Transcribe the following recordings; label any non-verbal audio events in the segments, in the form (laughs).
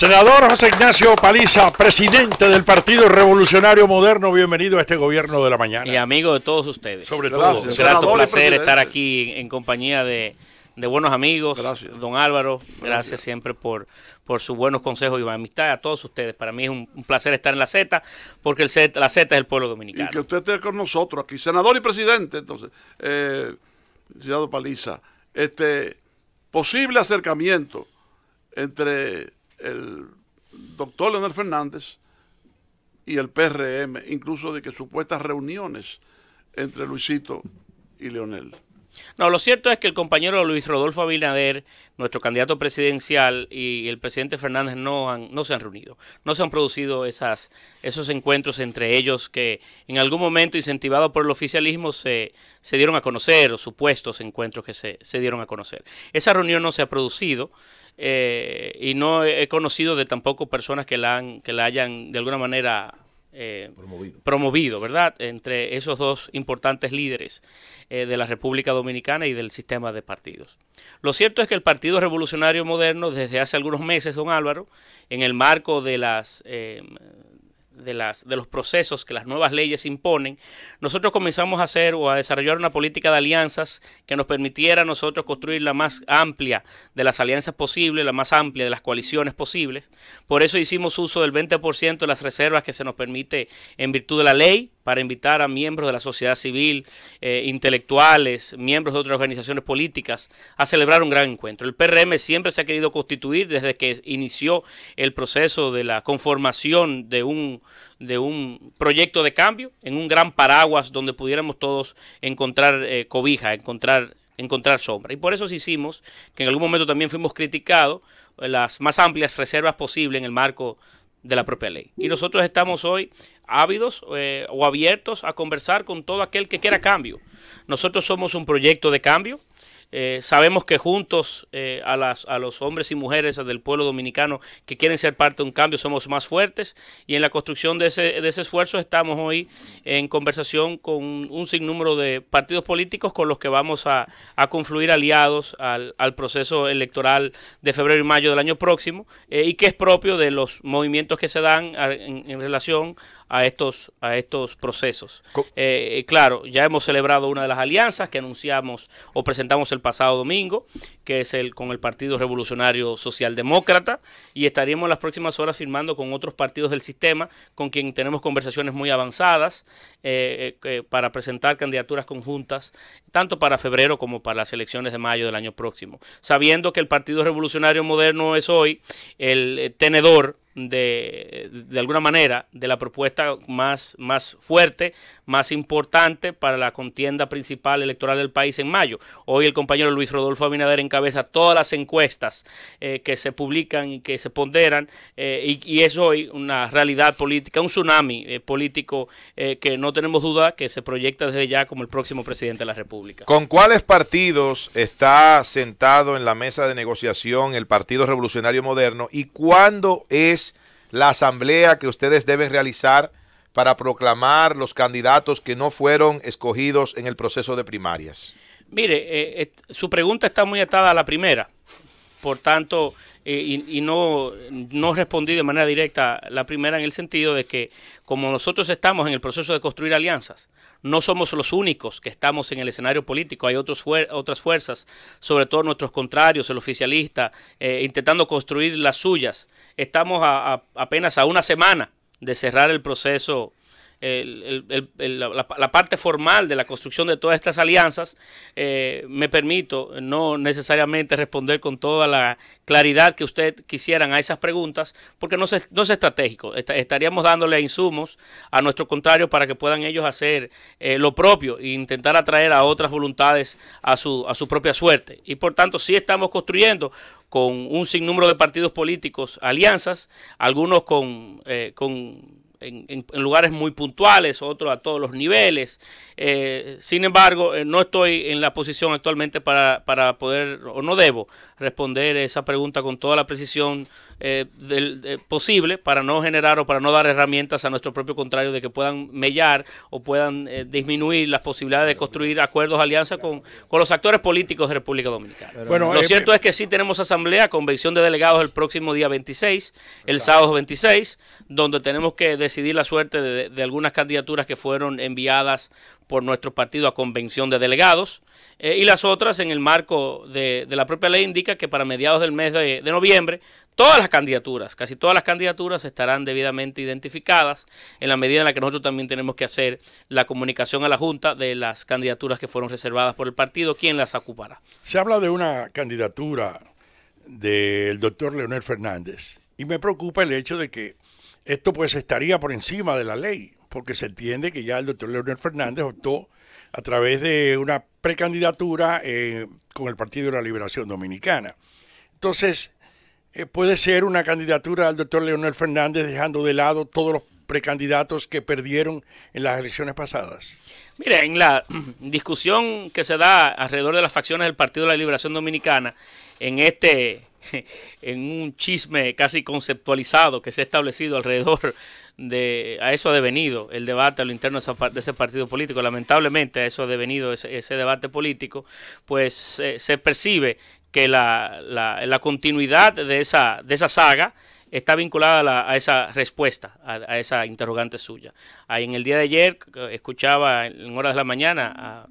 Senador José Ignacio Paliza, presidente del Partido Revolucionario Moderno, bienvenido a este gobierno de la mañana. Y amigo de todos ustedes. Sobre todo. un placer estar aquí en compañía de, buenos amigos. Gracias. Don Álvaro, gracias, siempre por, sus buenos consejos y amistad a todos ustedes. Para mí es un, placer estar en la Z, porque la Z es el pueblo dominicano. Y que usted esté con nosotros aquí, senador y presidente, entonces, eh, Paliza, este posible acercamiento entre el doctor Leonel Fernández y el PRM, incluso de que supuestas reuniones entre Luisito y Leonel. No, lo cierto es que el compañero Luis Rodolfo Abinader, nuestro candidato presidencial y el presidente Fernández no, han, no se han reunido, no se han producido esas, esos encuentros entre ellos que en algún momento, incentivado por el oficialismo, se, se dieron a conocer, o supuestos encuentros que se, dieron a conocer. Esa reunión no se ha producido eh, y no he conocido de tampoco personas que la, que la hayan de alguna manera eh, promovido. ¿verdad? Entre esos dos importantes líderes eh, de la República Dominicana y del sistema de partidos. Lo cierto es que el Partido Revolucionario Moderno, desde hace algunos meses, don Álvaro, en el marco de las eh, de, las, los procesos que las nuevas leyes imponen, nosotros comenzamos a hacer o a desarrollar una política de alianzas que nos permitiera a nosotros construir la más amplia de las alianzas posibles, la más amplia de las coaliciones posibles. Por eso hicimos uso del 20% de las reservas que se nos permite en virtud de la ley para invitar a miembros de la sociedad civil, eh, intelectuales, miembros de otras organizaciones políticas, a celebrar un gran encuentro. El PRM siempre se ha querido constituir desde que inició el proceso de la conformación de un, de un proyecto de cambio, en un gran paraguas donde pudiéramos todos encontrar eh, cobija, encontrar encontrar sombra. Y por eso hicimos, que en algún momento también fuimos criticados, las más amplias reservas posibles en el marco de la propia ley. Y nosotros estamos hoy ávidos eh, o abiertos a conversar con todo aquel que quiera cambio. Nosotros somos un proyecto de cambio, eh, sabemos que juntos eh, a, las, a los hombres y mujeres del pueblo dominicano que quieren ser parte de un cambio somos más fuertes y en la construcción de ese, esfuerzo estamos hoy en conversación con un sinnúmero de partidos políticos con los que vamos a, confluir aliados al, proceso electoral de febrero y mayo del año próximo eh, y que es propio de los movimientos que se dan en, relación a estos, a estos procesos. claro, ya hemos celebrado una de las alianzas que anunciamos o presentamos el pasado domingo, que es el con el Partido Revolucionario Socialdemócrata, y estaríamos las próximas horas firmando con otros partidos del sistema, con quien tenemos conversaciones muy avanzadas eh, eh, eh, para presentar candidaturas conjuntas, tanto para febrero como para las elecciones de mayo del año próximo. Sabiendo que el Partido Revolucionario Moderno es hoy el tenedor de, alguna manera, de la propuesta más, más fuerte, más importante para la contienda principal electoral del país en mayo. Hoy el compañero Luis Rodolfo Abinader encabeza todas las encuestas eh, que se publican y que se ponderan, eh, y, es hoy una realidad política, un tsunami eh, político que no tenemos duda que se proyecta desde ya como el próximo presidente de la República. ¿Con cuáles partidos está sentado en la mesa de negociación el Partido Revolucionario Moderno y cuándo es la asamblea que ustedes deben realizar para proclamar los candidatos que no fueron escogidos en el proceso de primarias? Mire, eh, eh, su pregunta está muy atada a la primera por tanto, eh, y, no, no respondí de manera directa la primera en el sentido de que como nosotros estamos en el proceso de construir alianzas, no somos los únicos que estamos en el escenario político, hay otras fuerzas, sobre todo nuestros contrarios, el oficialista, eh, intentando construir las suyas. Estamos apenas a una semana de cerrar el proceso la, parte formal de la construcción de todas estas alianzas, eh, me permito no necesariamente responder con toda la claridad que usted quisieran a esas preguntas, porque no, se, no es estratégico. estaríamos dándole insumos a nuestro contrario para que puedan ellos hacer eh, lo propio e intentar atraer a otras voluntades a su, a su propia suerte. Y por tanto, sí estamos construyendo con un sinnúmero de partidos políticos alianzas, algunos con, eh, con en, lugares muy puntuales, otros a todos los niveles. Eh, sin embargo, eh, no estoy en la posición actualmente para, para, poder, o no debo, responder esa pregunta con toda la precisión eh, del, posible para no generar o para no dar herramientas a nuestro propio contrario de que puedan mellar o puedan disminuir las posibilidades de construir acuerdos, alianzas con, con los actores políticos de República Dominicana. bueno, lo cierto es que sí tenemos asamblea, convención de delegados el próximo día 26, el sábado 26, donde tenemos que decidir la suerte de, algunas candidaturas que fueron enviadas por nuestro partido a convención de delegados eh, y las otras en el marco de, la propia ley indica que para mediados del mes de, de noviembre todas las candidaturas, casi todas las candidaturas estarán debidamente identificadas en la medida en la que nosotros también tenemos que hacer la comunicación a la Junta de las candidaturas que fueron reservadas por el partido, quién las ocupará. Se habla de una candidatura del doctor Leonel Fernández y me preocupa el hecho de que esto pues estaría por encima de la ley, porque se entiende que ya el doctor Leonel Fernández optó a través de una precandidatura eh, con el Partido de la Liberación Dominicana. Entonces, eh, puede ser una candidatura al doctor Leonel Fernández dejando de lado todos los precandidatos que perdieron en las elecciones pasadas. Mira, en la (clears throat) discusión que se da alrededor de las facciones del Partido de la Liberación Dominicana en este (laughs) en un chisme casi conceptualizado que se ha establecido alrededor de, a eso ha devenido el debate a lo interno de ese partido político, lamentablemente a eso ha devenido ese, debate político, pues se, percibe que la, la, continuidad de esa, de esa saga está vinculada a, esa respuesta, a, esa interrogante suya. Ahí en el día de ayer eh, escuchaba en horas de la mañana a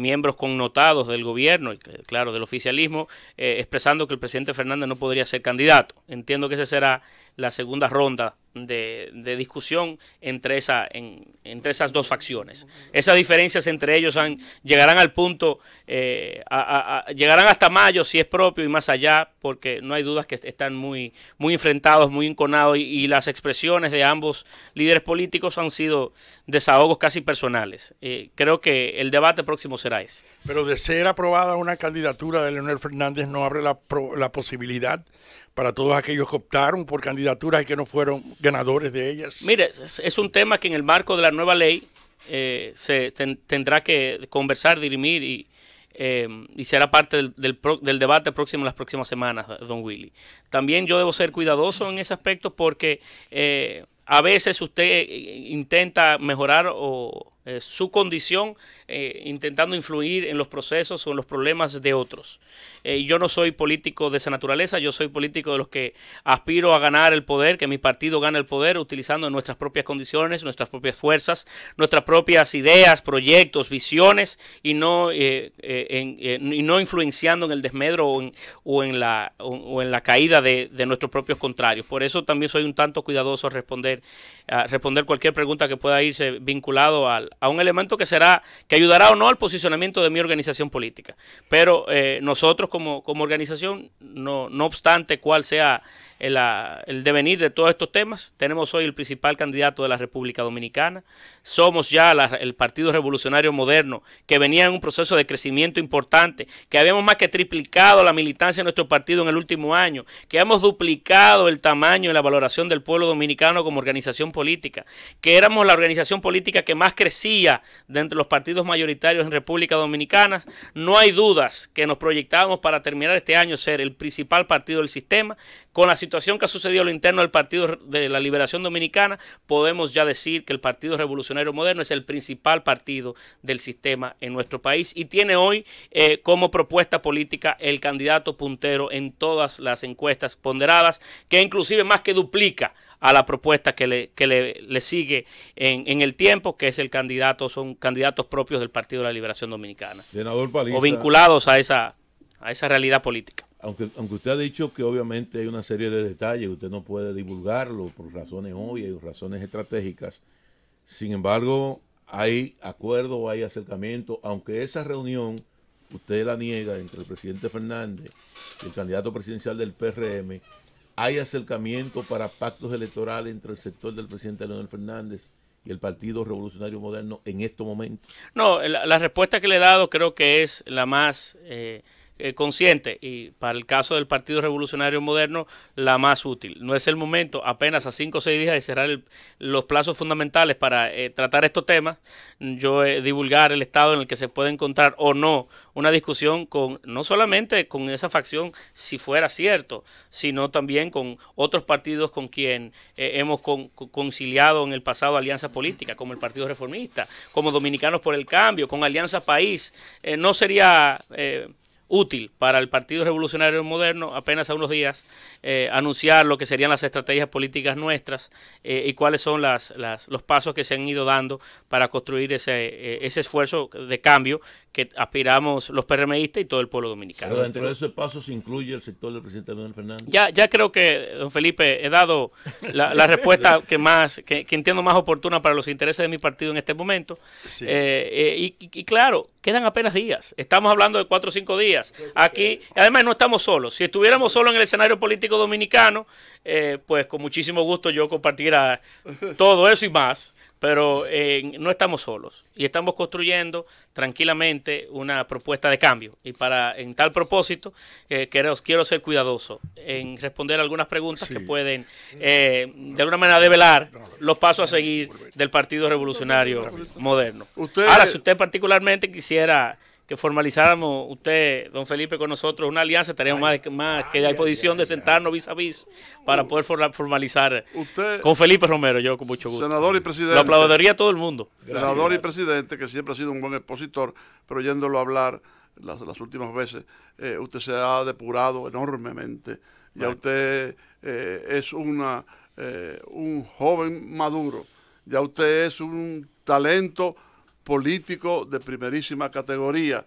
miembros connotados del gobierno y, claro, del oficialismo, eh, expresando que el presidente Fernández no podría ser candidato. Entiendo que ese será la segunda ronda de, discusión entre, esa, entre esas dos facciones. Esas diferencias entre ellos han, llegarán al punto, eh, llegarán hasta mayo si es propio y más allá, porque no hay dudas que están muy, muy enfrentados, muy enconados y, las expresiones de ambos líderes políticos han sido desahogos casi personales. Eh, creo que el debate próximo será ese. Pero de ser aprobada una candidatura de Leonel Fernández no abre la, la posibilidad para todos aquellos que optaron por candidaturas y que no fueron ganadores de ellas? Mire, es, un tema que en el marco de la nueva ley eh, se, tendrá que conversar, dirimir y, eh, será parte del, debate próximo en las próximas semanas, don Willy. También yo debo ser cuidadoso en ese aspecto porque eh, a veces usted intenta mejorar o eh, su condición eh, intentando influir en los procesos o en los problemas de otros. Eh, yo no soy político de esa naturaleza, yo soy político de los que aspiro a ganar el poder, que mi partido gane el poder utilizando nuestras propias condiciones, nuestras propias fuerzas, nuestras propias ideas, proyectos, visiones y no, y no influenciando en el desmedro o en, la, en la caída de, de, nuestros propios contrarios. Por eso también soy un tanto cuidadoso a responder, a responder cualquier pregunta que pueda irse vinculado al, a un elemento que será, que ayudará o no al posicionamiento de mi organización política. Pero eh, nosotros como, como organización, no, no obstante cuál sea el, devenir de todos estos temas. Tenemos hoy el principal candidato de la República Dominicana. Somos ya el Partido Revolucionario Moderno, que venía en un proceso de crecimiento importante, que habíamos más que triplicado la militancia de nuestro partido en el último año, que hemos duplicado el tamaño y la valoración del pueblo dominicano como organización política, que éramos la organización política que más creció dentro de los partidos mayoritarios en República Dominicana. No hay dudas que nos proyectábamos para terminar este año ser el principal partido del sistema, con la situación que ha sucedido a lo interno del Partido de la Liberación Dominicana, podemos ya decir que el Partido Revolucionario Moderno es el principal partido del sistema en nuestro país y tiene hoy eh, como propuesta política el candidato puntero en todas las encuestas ponderadas, que inclusive más que duplica a la propuesta que le, que le, sigue en, el tiempo, que es el candidato, son candidatos propios del Partido de la Liberación Dominicana. Senador O vinculados a esa, a esa realidad política aunque, usted ha dicho que obviamente hay una serie de detalles, usted no puede divulgarlo por razones obvias y razones estratégicas, sin embargo, hay acuerdo, hay acercamiento, aunque esa reunión usted la niega entre el presidente Fernández y el candidato presidencial del PRM, hay acercamiento para pactos electorales entre el sector del presidente Leonel Fernández y el Partido Revolucionario Moderno en estos momentos? No, la, respuesta que le he dado creo que es la más... Eh, eh, consciente y para el caso del Partido Revolucionario Moderno la más útil. No es el momento, apenas a cinco o seis días de cerrar los plazos fundamentales para eh, tratar estos temas, yo eh, divulgar el estado en el que se puede encontrar o no una discusión con no solamente con esa facción si fuera cierto, sino también con otros partidos con quien hemos conciliado en el pasado alianzas políticas, como el Partido Reformista, como Dominicanos por el Cambio, con Alianza País. no sería útil para el Partido Revolucionario Moderno, apenas a unos días, eh, anunciar lo que serían las estrategias políticas nuestras eh, y cuáles son las, los pasos que se han ido dando para construir eh, ese, esfuerzo de cambio que aspiramos los PRMistas y todo el pueblo dominicano. Pero dentro de esos pasos incluye el sector del presidente Manuel Fernández. Ya, ya creo que, don Felipe, he dado la, (laughs) respuesta que más que, entiendo más oportuna para los intereses de mi partido en este momento. y, y claro, quedan apenas días. Estamos hablando de cuatro o cinco días. Aquí, además, no estamos solos. Si estuviéramos solos en el escenario político dominicano, eh, pues con muchísimo gusto yo compartiera todo eso y más. Pero eh, no estamos solos y estamos construyendo tranquilamente una propuesta de cambio. Y para en tal propósito, eh, quiero, ser cuidadoso en responder algunas preguntas que pueden, eh, de alguna manera, develar los pasos a seguir del Partido Revolucionario Moderno. Ahora, si usted particularmente quisiera que formalizáramos usted, don Felipe, con nosotros una alianza, estaríamos más, que la posición de sentarnos vis a vis para poder formalizar con Felipe Romero, yo con mucho gusto. Senador y presidente. Lo aplaudiría todo el mundo. Senador y presidente, que siempre ha sido un buen expositor, pero a hablar las, últimas veces, eh, usted se ha depurado enormemente. Ya usted eh, es una, eh, un joven maduro, ya usted es un talento político de primerísima categoría.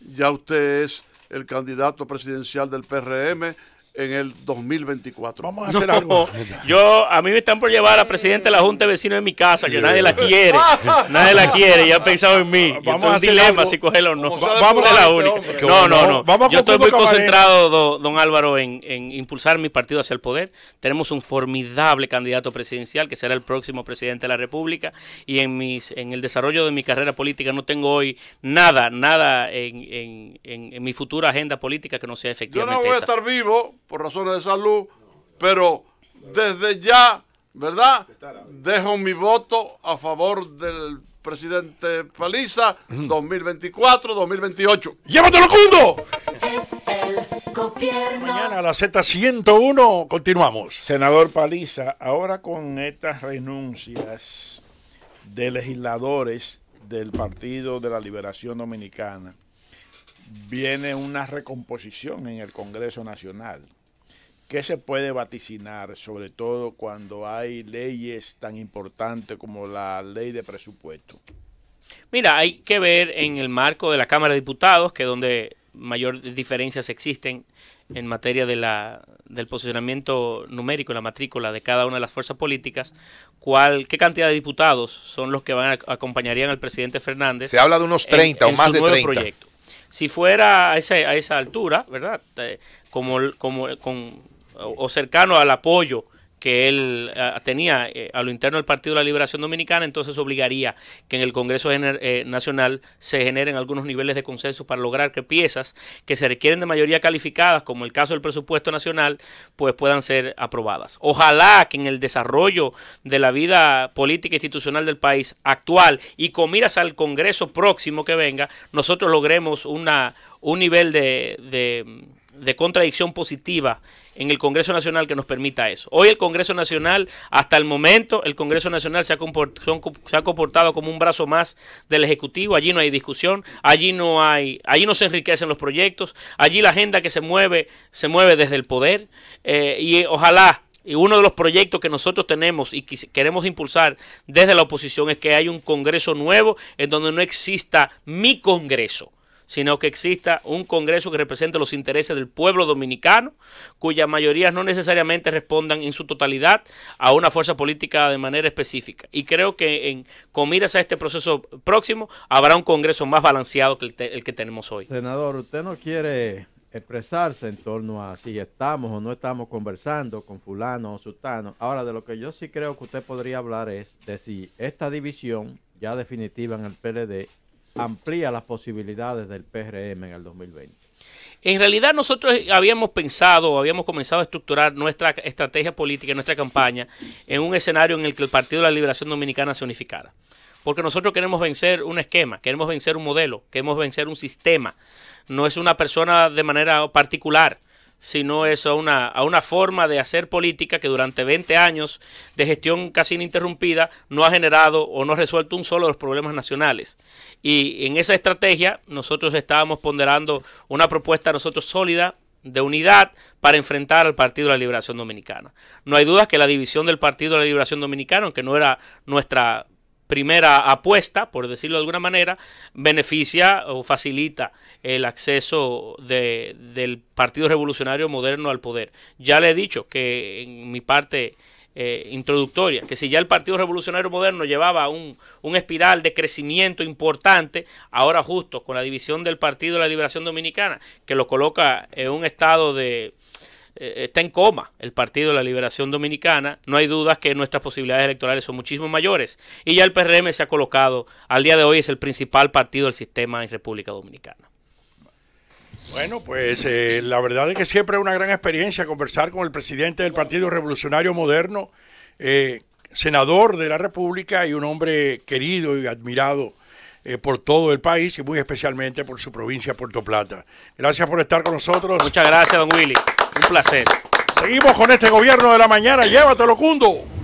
Ya usted es el candidato presidencial del PRM, en el 2024. Vamos a hacer algo. Yo, a mí me están por llevar a presidente de la Junta de Vecinos de mi casa, que nadie la quiere. nadie la quiere, ya han pensado en mí. Vamos a un dilema si o no. Vamos a la única. No, no, no. yo estoy muy concentrado, don, Álvaro, en, impulsar mi partido hacia el poder. Tenemos un formidable candidato presidencial que será el próximo presidente de la República. Y en, mis, en el desarrollo de mi carrera política no tengo hoy nada, nada en, mi futura agenda política que no sea efectivamente. Yo no voy a estar vivo por razones de salud, pero desde ya, ¿verdad? Dejo mi voto a favor del presidente Paliza 2024-2028. ¡Llévatelo, Cundo! Mañana a la Z101 continuamos. Senador Paliza, ahora con estas renuncias de legisladores del Partido de la Liberación Dominicana, viene una recomposición en el Congreso Nacional. ¿Qué se puede vaticinar, sobre todo cuando hay leyes tan importantes como la ley de presupuesto? Mira, hay que ver en el marco de la Cámara de Diputados, que es donde mayor diferencias existen en materia de la, del posicionamiento numérico en la matrícula de cada una de las fuerzas políticas, cuál, qué cantidad de diputados son los que van acompañarían al presidente Fernández. Se habla de unos 30 o más de nuevo 30. Si fuera a esa, a esa altura, ¿verdad? Eh, como, como, con, o cercano al apoyo que él eh, tenía eh, a lo interno del Partido de la Liberación Dominicana, entonces obligaría que en el Congreso eh, Nacional se generen algunos niveles de consenso para lograr que piezas que se requieren de mayoría calificadas, como el caso del presupuesto nacional, pues puedan ser aprobadas. Ojalá que en el desarrollo de la vida política institucional del país actual y con miras al Congreso próximo que venga, nosotros logremos una, un nivel de de contradicción positiva en el Congreso Nacional que nos permita eso. Hoy el Congreso Nacional, hasta el momento, el Congreso Nacional se ha, comportado como un brazo más del Ejecutivo. Allí no hay discusión, allí no hay, allí no se enriquecen los proyectos, allí la agenda que se mueve, se mueve desde el poder. Eh, y ojalá y uno de los proyectos que nosotros tenemos y queremos impulsar desde la oposición es que haya un Congreso nuevo en donde no exista mi Congreso sino que exista un Congreso que represente los intereses del pueblo dominicano, cuyas mayorías no necesariamente respondan en su totalidad a una fuerza política de manera específica. Y creo que en, con miras a este proceso próximo habrá un Congreso más balanceado que el, que tenemos hoy. Senador, usted no quiere expresarse en torno a si estamos o no estamos conversando con fulano o sutano. Ahora, de lo que yo sí creo que usted podría hablar es de si esta división ya definitiva en el PLD amplía las posibilidades del PRM en el 2020. En realidad nosotros habíamos pensado, habíamos comenzado a estructurar nuestra estrategia política, nuestra campaña, en un escenario en el que el Partido de la Liberación Dominicana se unificara. Porque nosotros queremos vencer un esquema, queremos vencer un modelo, queremos vencer un sistema. No es una persona de manera particular, sino eso a una, forma de hacer política que durante 20 años de gestión casi ininterrumpida no ha generado o no ha resuelto un solo de los problemas nacionales. Y en esa estrategia nosotros estábamos ponderando una propuesta nosotros sólida de unidad para enfrentar al Partido de la Liberación Dominicana. No hay duda que la división del Partido de la Liberación Dominicana, aunque no era nuestra primera apuesta, por decirlo de alguna manera, beneficia o facilita el acceso de, del Partido Revolucionario Moderno al poder. Ya le he dicho que en mi parte eh, introductoria, que si ya el Partido Revolucionario Moderno llevaba un, un, espiral de crecimiento importante, ahora justo con la división del Partido de la Liberación Dominicana, que lo coloca en un estado de eh, está en coma el Partido de la Liberación Dominicana. No hay dudas que nuestras posibilidades electorales son muchísimo mayores. Y ya el PRM se ha colocado, al día de hoy es el principal partido del sistema en República Dominicana. Bueno, pues eh, la verdad es que siempre es una gran experiencia conversar con el presidente del Partido Revolucionario Moderno, eh, senador de la República y un hombre querido y admirado por todo el país y muy especialmente por su provincia Puerto Plata. Gracias por estar con nosotros. Muchas gracias, don Willy. Un placer. Seguimos con este gobierno de la mañana. Llévatelo, Cundo.